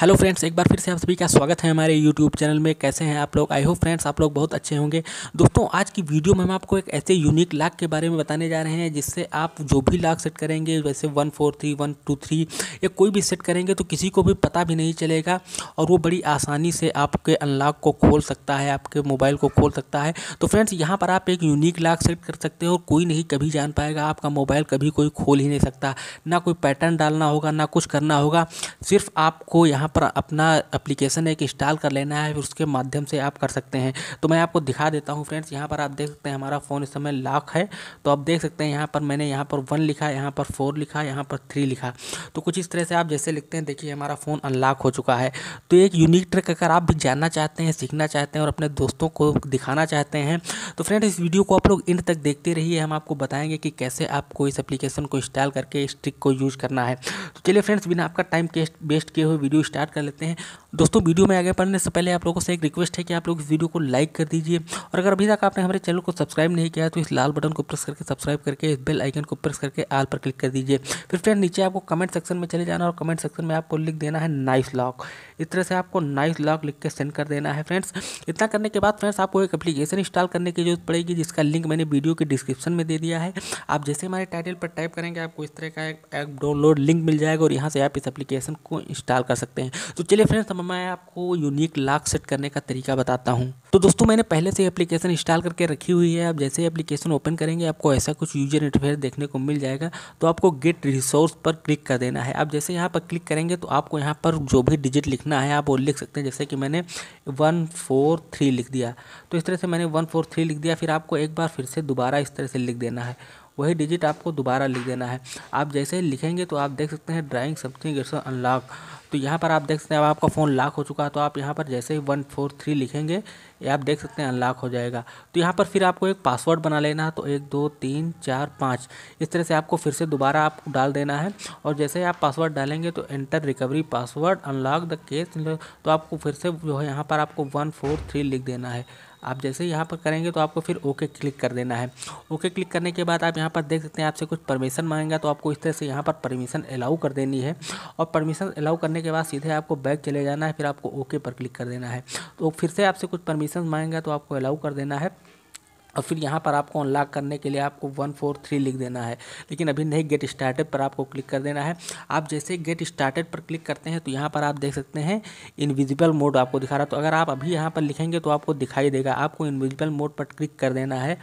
hello friends एक बार फिर से आप सभी का स्वागत है हमारे यूट्यूब चैनल में कैसे हैं आप लोग आई होप फ्रेंड्स आप लोग बहुत अच्छे होंगे दोस्तों आज की वीडियो में हम आपको एक ऐसे यूनिक लाख के बारे में बताने जा रहे हैं जिससे आप जो भी लाख सेट करेंगे वैसे one four three one two three या कोई भी सेट करेंगे तो किसी को भी पता भी नहीं चलेगा और वो बड़ी आसानी से आपके अनलॉक को खोल सकता है आपके मोबाइल को खोल सकता है तो फ्रेंड्स यहाँ पर आप एक यूनिक लाख सेट कर सकते हो कोई नहीं कभी जान पाएगा आपका मोबाइल कभी कोई खोल ही नहीं सकता ना कोई पैटर्न डालना होगा ना कुछ करना होगा सिर्फ आपको यहाँ यहाँ पर अपना एप्लीकेशन एक इंस्टॉल कर लेना है उसके माध्यम से आप कर सकते हैं तो मैं आपको दिखा देता हूँ फ्रेंड्स यहाँ पर आप देख सकते हैं हमारा फ़ोन इस समय लॉक है तो आप देख सकते हैं यहाँ पर मैंने यहाँ पर वन लिखा यहाँ पर फोर लिखा यहाँ पर थ्री लिखा तो कुछ इस तरह से आप जैसे लिखते हैं देखिए हमारा फ़ोन अनलॉक हो चुका है तो एक यूनिक ट्रिक अगर आप भी जानना चाहते हैं सीखना चाहते हैं और अपने दोस्तों को दिखाना चाहते हैं तो फ्रेंड्स इस वीडियो को आप लोग इंड तक देखते रहिए हम आपको बताएंगे कि कैसे आपको इस एप्लीकेशन को इंस्टॉल करके इस ट्रिक को यूज़ करना है तो चलिए फ्रेंड्स बिना आपका टाइम वेस्ट किए हुए वीडियो स्टार्ट कर लेते हैं दोस्तों वीडियो में आगे बढ़ने से पहले आप लोगों से एक रिक्वेस्ट है कि आप लोग इस वीडियो को लाइक कर दीजिए और अगर अभी तक आपने हमारे चैनल को सब्सक्राइब नहीं किया तो इस लाल बटन को प्रेस करके सब्सक्राइब करके इस बेल आइकन को प्रेस करके आल पर क्लिक कर दीजिए फिर फ्रेंड नीचे आपको कमेंट सेक्शन में चले जाना और कमेंट सेक्शन में आपको लिख देना है नाइस लॉक इस तरह से आपको नाइस लॉक लिख के सेंड कर देना है फ्रेंड्स इतना करने के बाद फ्रेंड्स आपको एक अपलीकेशन इंस्टॉल करने की जरूरत पड़ेगी जिसका लिंक मैंने वीडियो के डिस्क्रिप्शन में दे दिया है आप जैसे हमारे टाइटल पर टाइप करेंगे आपको इस तरह का एक डाउनलोड लिंक मिल जाएगा और यहाँ से आप इस एप्लीकेशन को इंस्टॉल कर सकते हैं तो चलिए फ्रेंड्स दोस्तों मैं आपको यूनिक लॉक सेट करने का तरीका बताता हूँ तो दोस्तों मैंने पहले से एप्लीकेशन इंस्टॉल करके रखी हुई है आप जैसे एप्लीकेशन ओपन करेंगे आपको ऐसा कुछ यूजर इंटरफेस देखने को मिल जाएगा तो आपको गेट रिसोर्स पर क्लिक कर देना है आप जैसे यहाँ पर क्लिक करेंगे तो आपको यहाँ पर जो भी डिजिट लिखना है आप वो लिख सकते हैं जैसे कि मैंने वन फोर थ्री लिख दिया तो इस तरह से मैंने वन फोर थ्री लिख दिया फिर आपको एक बार फिर से दोबारा इस तरह से लिख देना है वही डिजिट आपको दोबारा लिख देना है आप जैसे ही लिखेंगे तो आप देख सकते हैं ड्राइंग समथिंग इट्स अनलॉक तो यहाँ पर आप देख सकते हैं अब आपका फ़ोन लॉक हो चुका है तो आप यहाँ पर जैसे ही वन फोर थ्री लिखेंगे ये आप देख सकते हैं अनलॉक हो जाएगा तो यहाँ पर फिर आपको एक पासवर्ड बना लेना है तो एक दो तीन चार पाँच इस तरह से आपको फिर से दोबारा आप डाल देना है और जैसे ही आप पासवर्ड डालेंगे तो enter recovery password unlock the case तो आपको फिर से जो है यहाँ पर आपको वन फोर थ्री लिख देना है आप जैसे यहाँ पर करेंगे तो आपको फिर ओके क्लिक कर देना है ओके क्लिक करने के बाद आप यहाँ पर देख सकते हैं आपसे कुछ परमिशन मांगेगा तो आपको इस तरह से यहाँ पर परमिशन अलाउ कर देनी है और परमिशन अलाउ करने के बाद सीधे आपको बैक चले जाना है फिर आपको ओके पर क्लिक कर देना है तो फिर से आपसे कुछ परमिशन मांगेगा तो आपको अलाउ कर देना है और फिर यहाँ पर आपको अनलॉक करने के लिए आपको वन फोर थ्री लिख देना है लेकिन अभी नहीं गेट स्टार्टेड पर आपको क्लिक कर देना है आप जैसे गेट स्टार्टेड पर क्लिक करते हैं तो यहाँ पर आप देख सकते हैं इनविजिबल मोड आपको दिखा रहा है तो अगर आप अभी यहाँ पर लिखेंगे तो आपको दिखाई देगा आपको इनविजिबल मोड पर क्लिक कर देना है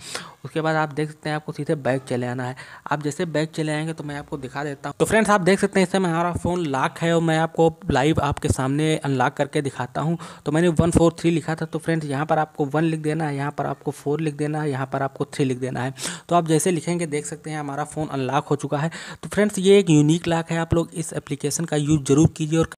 उसके बाद आप देख सकते हैं आपको सीधे बैग चले आना है आप जैसे बैग चले आएंगे तो मैं आपको दिखा देता हूँ तो फ्रेंड्स आप देख सकते हैं इससे हमारा फ़ोन लॉक है और मैं आपको लाइव आपके सामने अनलॉक करके दिखाता हूँ तो मैंने वन फोर थ्री लिखा था तो फ्रेंड्स यहाँ पर आपको वन लिख देना है यहाँ पर आपको फोर लिख देना है यहाँ पर आपको थ्री लिख देना है तो आप जैसे लिखेंगे देख सकते हैं हमारा फ़ोन अनलॉक हो चुका है तो फ्रेंड्स ये एक यूनिक लॉक है आप लोग इस एप्लीकेशन का यूज़ ज़रूर कीजिए और